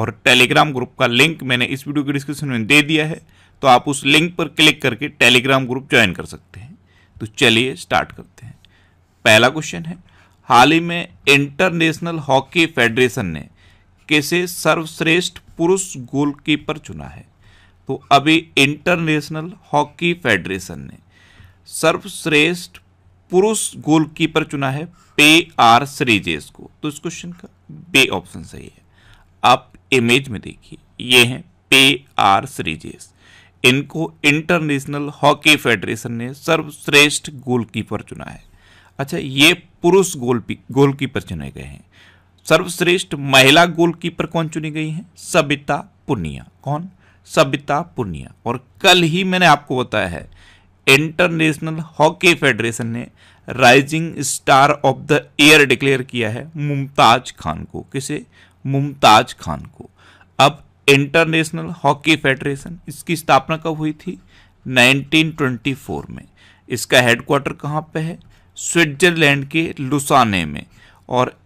और Telegram group का link मैंने इस वीडियो के डिस्क्रिप्शन में दे दिया है तो आप उस लिंक पर क्लिक करके टेलीग्राम ग्रुप ज्वाइन कर सकते हैं तो चलिए स्टार्ट करते हैं पहला क्वेश्चन है हाल ही में इंटरनेशनल हॉकी फेडरेशन ने किसे सर्वश्रेष्ठ पुरुष गोलकीपर चुना है तो अभी इंटरनेशनल हॉकी फेडरेशन ने सर्वश्रेष्ठ पुरुष गोलकीपर चुना है पे आर श्रीजेश को तो इस क्वेश्चन का बे ऑप्शन सही है आप इमेज में देखिए ये हैं पे आर सीरीजेस इनको इंटरनेशनल हॉकी फेडरेशन ने सर्वश्रेष्ठ गोलकीपर चुना है अच्छा ये पुरुष गोल गोलकीपर चुने गए हैं सर्वश्रेष्ठ महिला गोलकीपर कौन चुनी गई हैं सबिता पुनिया कौन सबिता पुनिया और कल ही मैंने आपको बताया है इंटरनेशनल हॉकी फेडरेशन ने rising star of the year declare किया है मुमताज खान को किसे मुमताज खान को अब इंटरनेशनल हॉकी फेडरेशन इसकी स्थापना कब हुई थी 1924 में इसका हेडक्वार्टर कहाँ पे है स्विट्जरलैंड के लुसाने में और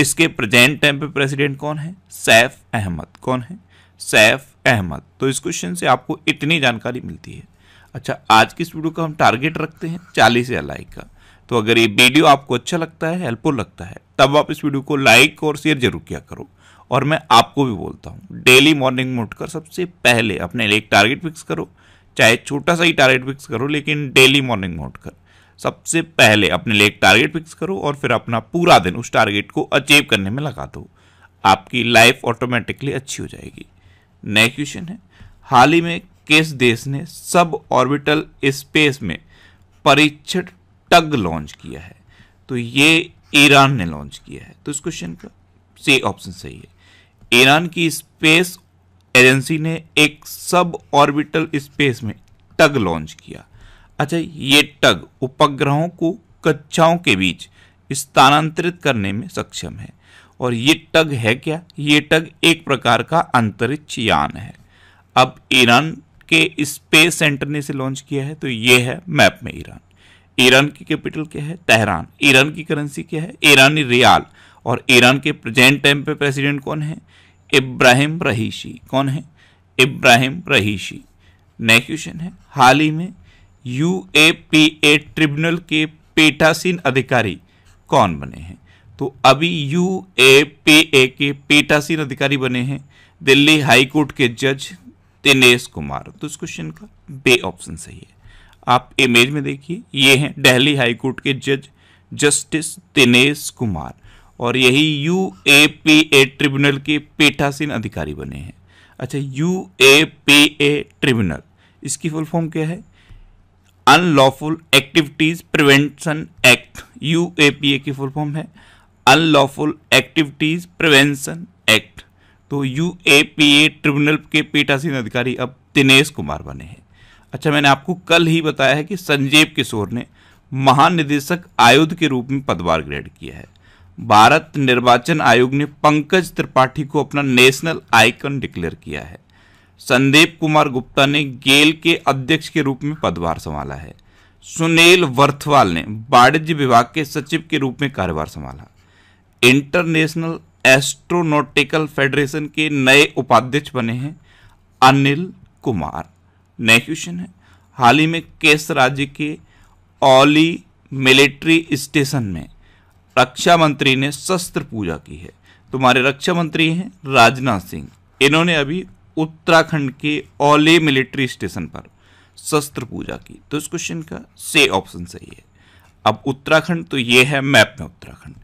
इसके प्रेजेंट टाइम पे प्रेसिडेंट कौन है सैफ अहमद कौन है सैफ अहमद तो इस क्वेश्चन से आपको इतनी जानकारी मिलती है अच्छा आज की इस वीडियो का हम टारगेट रखते हैं चालीस या लाइक का तो अगर ये वीडियो आपको अच्छा लगता है हेल्पफुल लगता है तब आप इस वीडियो को लाइक और शेयर जरूर किया करो और मैं आपको भी बोलता हूँ डेली मॉर्निंग में उठकर सबसे पहले अपने लिए एक टारगेट फिक्स करो चाहे छोटा सा ही टारगेट फिक्स करो लेकिन डेली मॉर्निंग में उठकर सबसे पहले अपने लिए एक टारगेट फिक्स करो और फिर अपना पूरा दिन उस टारगेट को अचीव करने में लगा दो आपकी लाइफ ऑटोमेटिकली अच्छी हो जाएगी नेक्स्ट क्वेश्चन है हाल ही में किस देश ने सब ऑर्बिटल स्पेस में परीक्षण टग लॉन्च किया है तो ये ईरान ने लॉन्च किया है तो इस क्वेश्चन का से ऑप्शन सही है ईरान की स्पेस एजेंसी ने एक सब ऑर्बिटल स्पेस में टग लॉन्च किया अच्छा ये टग उपग्रहों को कक्षाओं के बीच स्थानांतरित करने में सक्षम है और ये टग है क्या ये टग एक प्रकार का अंतरिक्ष यान है अब ईरान के स्पेस सेंटर ने इसे लॉन्च किया है तो ये है मैप में ईरान ईरान की कैपिटल क्या है तेहरान ईरान की करेंसी क्या है ईरानी रियाल और ईरान के प्रेजेंट टाइम पे प्रेसिडेंट कौन है इब्राहिम रहीशी कौन है इब्राहिम रहीशी नेक्स्ट क्वेश्चन है हाल ही में U A P A tribunal के पेटासीन अधिकारी कौन बने हैं तो अभी यू ए पी ए के पेटासीन अधिकारी बने हैं दिल्ली हाईकोर्ट के जज दिनेश कुमार तो इस क्वेश्चन का बे ऑप्शन सही है आप इमेज में देखिए ये हैं दिल्ली हाईकोर्ट के जज जस्टिस दिनेश कुमार और यही U A P A tribunal के पेठासीन अधिकारी बने हैं अच्छा U A P A tribunal इसकी फुल फॉर्म क्या है unlawful activities prevention act U A P A की फुल फॉर्म है अनलॉफुल एक्टिविटीज़ प्रिवेंशन एक्ट तो U A P A tribunal के पीठासीन अधिकारी अब दिनेश कुमार बने हैं अच्छा मैंने आपको कल ही बताया है कि संजीव किशोर ने महानिदेशक आयुध के रूप में पदभार ग्रहण किया है भारत निर्वाचन आयोग ने पंकज त्रिपाठी को अपना नेशनल आइकन डिक्लेयर किया है संदीप कुमार गुप्ता ने गेल के अध्यक्ष के रूप में पदभार संभाला है सुनील वर्थवाल ने वाणिज्य विभाग के सचिव के रूप में कार्यभार संभाला इंटरनेशनल एस्ट्रोनोटिकल फेडरेशन के नए उपाध्यक्ष बने हैं अनिल कुमार नया क्वेश्चन है हाल ही में किस राज्य के ओली मिलिट्री स्टेशन में रक्षा मंत्री ने शस्त्र पूजा की है तुम्हारे रक्षा मंत्री हैं राजनाथ सिंह इन्होंने अभी उत्तराखंड के ओले मिलिट्री स्टेशन पर शस्त्र पूजा की तो इस क्वेश्चन का से ऑप्शन सही है अब उत्तराखंड तो ये है मैप में उत्तराखंड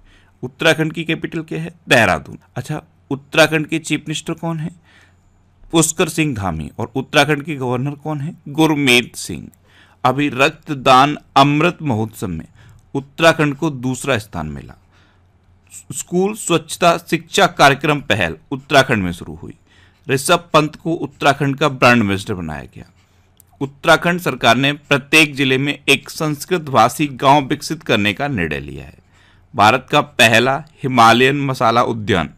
उत्तराखंड की कैपिटल क्या है देहरादून अच्छा उत्तराखंड के चीफ मिनिस्टर कौन है पुष्कर सिंह धामी और उत्तराखंड के गवर्नर कौन है गुरमीत सिंह अभी रक्तदान अमृत महोत्सव में उत्तराखंड को दूसरा स्थान मिला स्कूल स्वच्छता शिक्षा कार्यक्रम पहल उत्तराखंड में शुरू हुई ऋषभ पंत को उत्तराखंड का ब्रांड एम्बेसडर बनाया गया उत्तराखंड सरकार ने प्रत्येक जिले में एक संस्कृत भाषी गांव विकसित करने का निर्णय लिया है भारत का पहला हिमालयन मसाला उद्यान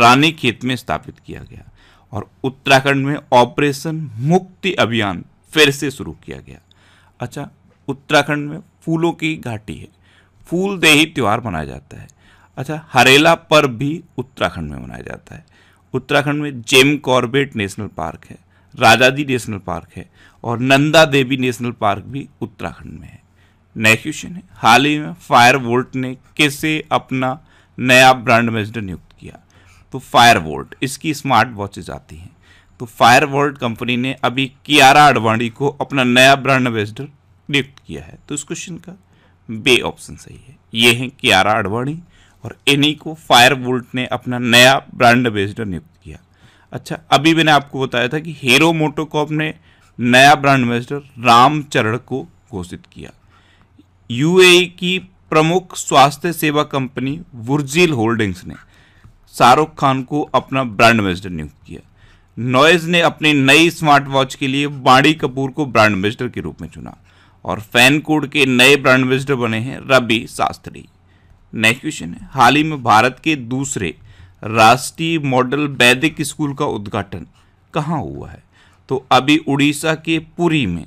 रानी खेत में स्थापित किया गया और उत्तराखंड में ऑपरेशन मुक्ति अभियान फिर से शुरू किया गया अच्छा उत्तराखंड में फूलों की घाटी है फूल देही त्यौहार मनाया जाता है अच्छा हरेला पर्व भी उत्तराखंड में मनाया जाता है उत्तराखंड में जेम कॉर्बेट नेशनल पार्क है राजाजी नेशनल पार्क है और नंदा देवी नेशनल पार्क भी उत्तराखंड में है नेक्स्ट क्वेश्चन है हाल ही में फायर वोल्ट ने कैसे अपना नया ब्रांड एम्बेसडर नियुक्त तो फायर वोल्ट इसकी स्मार्ट वॉचेज आती हैं तो फायर वोल्ट कंपनी ने अभी कियारा अडवाणी को अपना नया ब्रांड एम्बेसडर नियुक्त किया है तो इस क्वेश्चन का बे ऑप्शन सही है ये हैं कियारा अडवाणी और इन्हीं को फायर वोल्ट ने अपना नया ब्रांड एम्बेसडर नियुक्त किया अच्छा अभी मैंने आपको बताया था कि हीरो मोटोकॉप ने नया ब्रांड एम्बेसडर रामचरण को घोषित किया यूएई e की प्रमुख स्वास्थ्य सेवा कंपनी वुर्जिल होल्डिंग्स ने शाहरुख खान को अपना ब्रांड एम्बेसडर नियुक्त किया नॉयज ने अपनी नई स्मार्ट वॉच के लिए बाणी कपूर को ब्रांड एम्बेसडर के रूप में चुना और फैन कोड के नए ब्रांड एम्बेसडर बने हैं रवि शास्त्री नेक्स्ट क्वेश्चन है हाल ही में भारत के दूसरे राष्ट्रीय मॉडल वैदिक स्कूल का उद्घाटन कहाँ हुआ है तो अभी उड़ीसा के पुरी में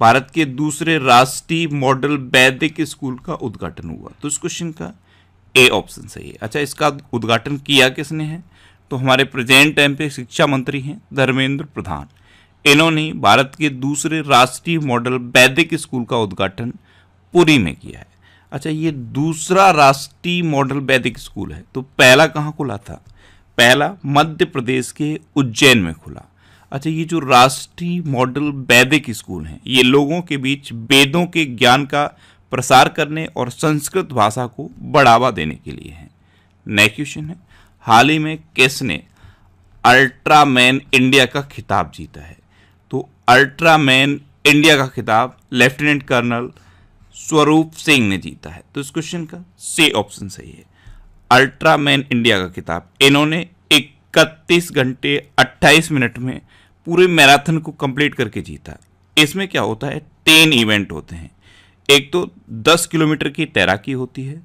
भारत के दूसरे राष्ट्रीय मॉडल वैदिक स्कूल का उद्घाटन हुआ तो इस क्वेश्चन का ए ऑप्शन सही है अच्छा इसका उद्घाटन किया किसने है तो हमारे प्रेजेंट टाइम पे शिक्षा मंत्री हैं धर्मेंद्र प्रधान इन्होंने भारत के दूसरे राष्ट्रीय मॉडल वैदिक स्कूल का उद्घाटन पुरी में किया है अच्छा ये दूसरा राष्ट्रीय मॉडल वैदिक स्कूल है तो पहला कहाँ खुला था पहला मध्य प्रदेश के उज्जैन में खुला अच्छा ये जो राष्ट्रीय मॉडल वैदिक स्कूल हैं ये लोगों के बीच वेदों के ज्ञान का प्रसार करने और संस्कृत भाषा को बढ़ावा देने के लिए है नेक्स्ट क्वेश्चन है हाल ही में किसने अल्ट्रामैन इंडिया का खिताब जीता है तो अल्ट्रामैन इंडिया का खिताब लेफ्टिनेंट कर्नल स्वरूप सिंह ने जीता है तो इस क्वेश्चन का सी ऑप्शन सही है अल्ट्रामैन इंडिया का खिताब इन्होंने इकतीस घंटे 28 मिनट में पूरे मैराथन को कंप्लीट करके जीता इसमें क्या होता है टेन इवेंट होते हैं एक तो 10 किलोमीटर की तैराकी होती है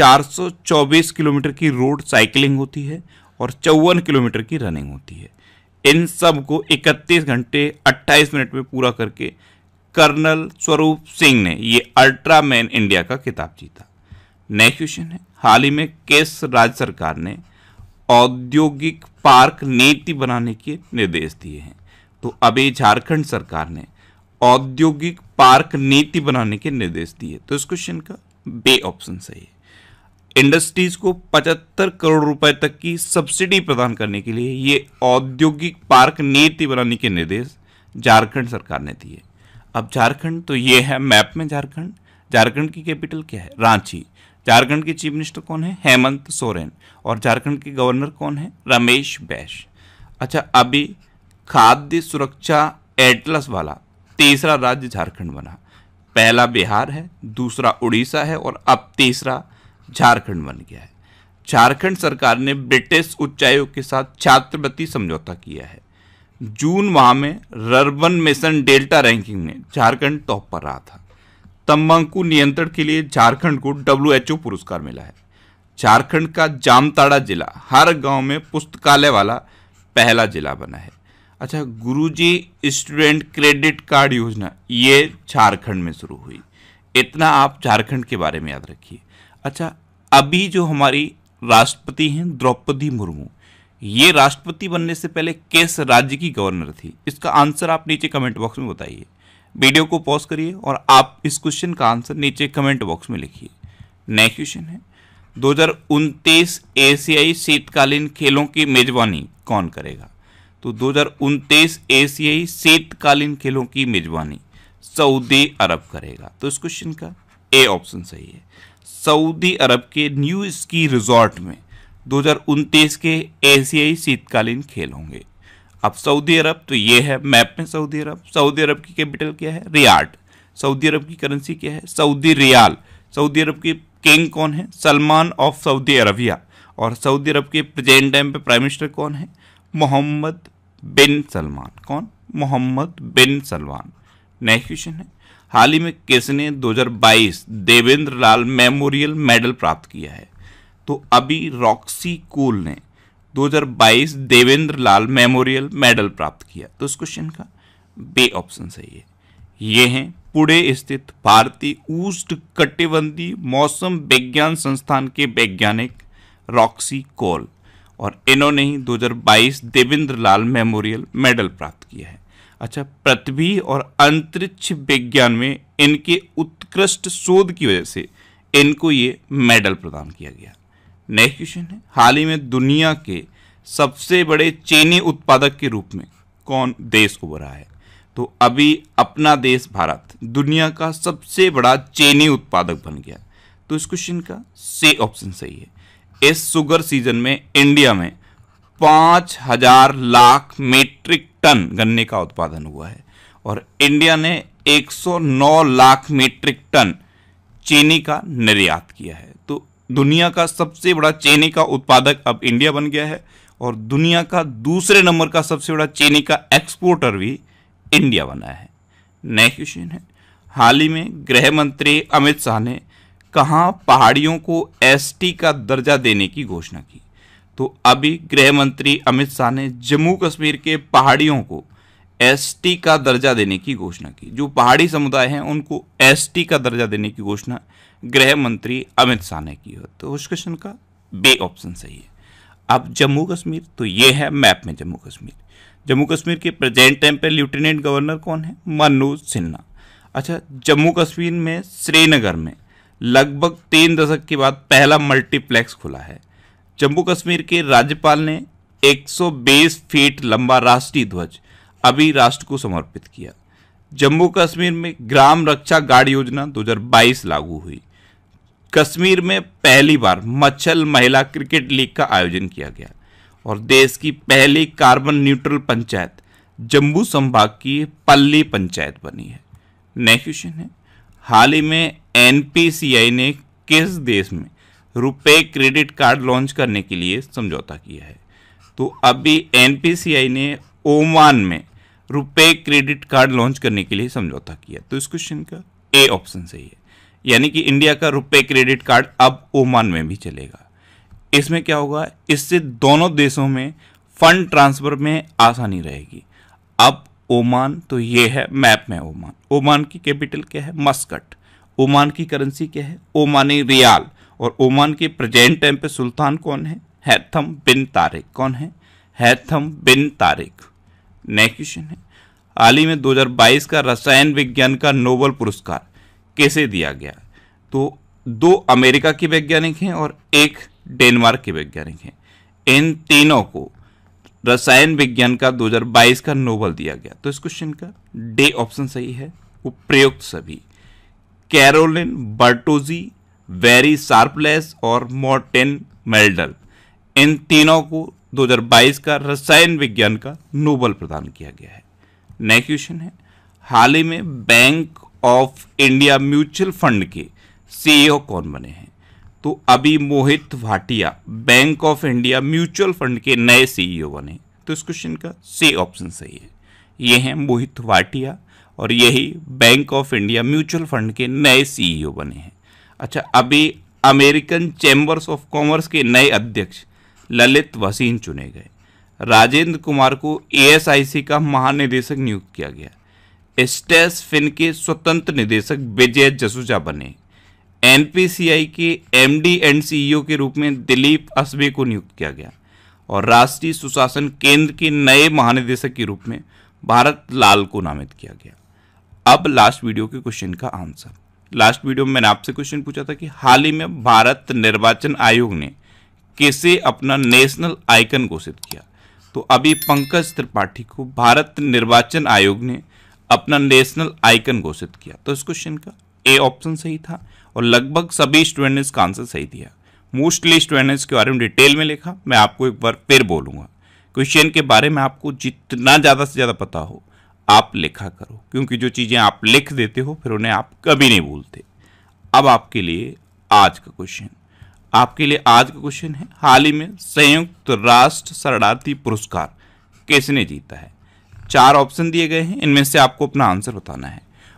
424 किलोमीटर की रोड साइकिलिंग होती है और चौवन किलोमीटर की रनिंग होती है इन सब को 31 घंटे 28 मिनट में पूरा करके कर्नल स्वरूप सिंह ने ये अल्ट्रा मैन इंडिया का खिताब जीता नेक्स्ट क्वेश्चन है हाल ही में किस राज्य सरकार ने औद्योगिक पार्क नीति बनाने के निर्देश दिए हैं तो अभी झारखंड सरकार ने औद्योगिक पार्क नीति बनाने के निर्देश दिए तो इस क्वेश्चन का बे ऑप्शन सही है इंडस्ट्रीज को 75 करोड़ रुपए तक की सब्सिडी प्रदान करने के लिए ये औद्योगिक पार्क नीति बनाने के निर्देश झारखंड सरकार ने दिए अब झारखंड तो ये है मैप में झारखंड झारखंड की कैपिटल क्या है रांची झारखंड के चीफ मिनिस्टर कौन है हेमंत सोरेन और झारखंड के गवर्नर कौन है रमेश बैश अच्छा अभी खाद्य सुरक्षा एटलस वाला तीसरा राज्य झारखंड बना पहला बिहार है दूसरा उड़ीसा है और अब तीसरा झारखंड बन गया है झारखंड सरकार ने ब्रिटिश उच्चायोग के साथ छात्रवृत्ति समझौता किया है जून माह में रर्बन मिशन डेल्टा रैंकिंग में झारखंड टॉप पर रहा था तम्बाकू नियंत्रण के लिए झारखंड को डब्ल्यूएचओ पुरस्कार मिला है झारखंड का जामताड़ा जिला हर गांव में पुस्तकालय वाला पहला जिला बना है अच्छा गुरुजी स्टूडेंट क्रेडिट कार्ड योजना ये झारखंड में शुरू हुई इतना आप झारखंड के बारे में याद रखिए अच्छा अभी जो हमारी राष्ट्रपति हैं द्रौपदी मुर्मू ये राष्ट्रपति बनने से पहले किस राज्य की गवर्नर थी इसका आंसर आप नीचे कमेंट बॉक्स में बताइए वीडियो को पॉज करिए और आप इस क्वेश्चन का आंसर नीचे कमेंट बॉक्स में लिखिए नेक्स्ट क्वेश्चन है दो एशियाई शीतकालीन खेलों की मेजबानी कौन करेगा तो दो हजार एशियाई शीतकालीन खेलों की मेजबानी सऊदी अरब करेगा तो इस क्वेश्चन का ए ऑप्शन सही है सऊदी अरब के न्यू स्की रिजॉर्ट में दो के एशियाई शीतकालीन खेल होंगे अब सऊदी अरब तो ये है मैप में सऊदी अरब सऊदी अरब की कैपिटल क्या है रियाड सऊदी अरब की करेंसी क्या है सऊदी रियाल सऊदी अरब की किंग कौन है सलमान ऑफ सऊदी अरबिया और सऊदी अरब के प्रेजेंट टाइम पे प्राइम मिनिस्टर कौन है मोहम्मद बिन सलमान कौन Mohammed bin Salman next question है हाल ही में किसने 2022 देवेंद्र लाल मेमोरियल मेडल प्राप्त किया है तो अभी रॉक्सी कूल ने 2022 देवेंद्र लाल मेमोरियल मेडल प्राप्त किया तो इस क्वेश्चन का बे ऑप्शन सही है ये हैं पुणे स्थित भारतीय ऊष्ट कटिबंधी मौसम विज्ञान संस्थान के वैज्ञानिक रॉक्सी कोल और इन्होंने ही 2022 देवेंद्र लाल मेमोरियल मेडल प्राप्त किया है अच्छा पृथ्वी और अंतरिक्ष विज्ञान में इनके उत्कृष्ट शोध की वजह से इनको ये मेडल प्रदान किया गया नेक्स्ट क्वेश्चन है हाल ही में दुनिया के सबसे बड़े चीनी उत्पादक के रूप में कौन देश उभरा है तो अभी अपना देश भारत दुनिया का सबसे बड़ा चीनी उत्पादक बन गया तो इस क्वेश्चन का से ऑप्शन सही है इस सुगर सीजन में इंडिया में पाँच हजार लाख मीट्रिक टन गन्ने का उत्पादन हुआ है और इंडिया ने 109 लाख मीट्रिक टन चीनी का निर्यात किया है तो दुनिया का सबसे बड़ा चीनी का उत्पादक अब इंडिया बन गया है और दुनिया का दूसरे नंबर का सबसे बड़ा चीनी का एक्सपोर्टर भी इंडिया बना है नेक्स्ट क्वेश्चन है हाल ही में गृह मंत्री अमित शाह ने कहा पहाड़ियों को एसटी का दर्जा देने की घोषणा की तो अभी गृह मंत्री अमित शाह ने जम्मू कश्मीर के पहाड़ियों को एसटी का दर्जा देने की घोषणा की जो पहाड़ी समुदाय हैं उनको एसटी का दर्जा देने की घोषणा गृह मंत्री अमित शाह ने की हो तो उस क्वेश्चन का बे ऑप्शन सही है अब जम्मू कश्मीर तो ये है मैप में जम्मू कश्मीर जम्मू कश्मीर के प्रेजेंट टाइम पर लेफ्टिनेंट गवर्नर कौन है मनोज सिन्हा अच्छा जम्मू कश्मीर में श्रीनगर में लगभग तीन दशक के बाद पहला मल्टीप्लेक्स खुला है जम्मू कश्मीर के राज्यपाल ने 120 फीट लंबा राष्ट्रीय ध्वज अभी राष्ट्र को समर्पित किया जम्मू कश्मीर में ग्राम रक्षा गार्ड योजना 2022 लागू हुई कश्मीर में पहली बार मच्छल महिला क्रिकेट लीग का आयोजन किया गया और देश की पहली कार्बन न्यूट्रल पंचायत जम्मू संभाग की पल्ली पंचायत बनी है नेक्स्ट क्वेश्चन है हाल ही में एन ने किस देश में रुपए क्रेडिट कार्ड लॉन्च करने के लिए समझौता किया है तो अभी एन ने ओमान में रुपए क्रेडिट कार्ड लॉन्च करने के लिए समझौता किया तो इस क्वेश्चन का ए ऑप्शन सही है यानी कि इंडिया का रुपए क्रेडिट कार्ड अब ओमान में भी चलेगा इसमें क्या होगा इससे दोनों देशों में फंड ट्रांसफर में आसानी रहेगी अब ओमान तो ये है मैप में ओमान ओमान की कैपिटल क्या है मस्कट ओमान की करेंसी क्या है ओमानी रियाल और ओमान के प्रेजेंट टाइम पे सुल्तान कौन है हैथम बिन तारिक कौन है Haitham bin Tariq next question है हाल ही में 2022 का रसायन विज्ञान का नोबल पुरस्कार कैसे दिया गया तो दो अमेरिका के वैज्ञानिक हैं और एक डेनमार्क के वैज्ञानिक हैं इन तीनों को रसायन विज्ञान का 2022 का नोबल दिया गया तो इस क्वेश्चन का डे ऑप्शन सही है उपयुक्त सभी कैरोलिन बर्टोजी वेरी सार्पलेस और मोर्टेन मेल्डल इन तीनों को 2022 का रसायन विज्ञान का नोबल प्रदान किया गया है नेक्स्ट क्वेश्चन है हाल ही में Bank of India Mutual Fund के सीईओ e कौन बने हैं तो अभी Mohit Bhatia Bank of India Mutual Fund के नए सीईओ e बने तो इस क्वेश्चन का सी ऑप्शन सही है ये हैं मोहित भाटिया और यही Bank of India Mutual Fund के नए सीईओ e बने हैं अच्छा अभी अमेरिकन चैम्बर्स ऑफ कॉमर्स के नए अध्यक्ष ललित वसीन चुने गए राजेंद्र कुमार को ए का महानिदेशक नियुक्त किया गया स्टेस फिन के स्वतंत्र निदेशक विजय जसूजा बने एनपीसीआई के एमडी एंड सीईओ के रूप में दिलीप असबे को नियुक्त किया गया और राष्ट्रीय सुशासन केंद्र के नए महानिदेशक के रूप में भारत लाल को नामित किया गया अब लास्ट वीडियो के क्वेश्चन का आंसर लास्ट वीडियो में मैंने आपसे क्वेश्चन पूछा था कि हाल ही में भारत निर्वाचन आयोग ने किसे अपना नेशनल आइकन घोषित किया तो अभी पंकज त्रिपाठी को भारत निर्वाचन आयोग ने अपना नेशनल आइकन घोषित किया तो इस क्वेश्चन का ए ऑप्शन सही था और लगभग सभी स्टूडेंट का आंसर सही दिया मोस्टली स्टूडेंट्स के बारे में डिटेल में लिखा मैं आपको एक बार फिर बोलूँगा क्वेश्चन के बारे में आपको जितना ज़्यादा से ज़्यादा पता हो आप लिखा करो क्योंकि जो चीज़ें आप लिख देते हो फिर उन्हें आप कभी नहीं भूलते अब आपके लिए आज का क्वेश्चन आपके लिए आज का क्वेश्चन है हाल ही में संयुक्त राष्ट्र शरणार्थी पुरस्कार किसने जीता है चार ऑप्शन दिए गए हैं इनमें से आपको अपना आंसर बताना है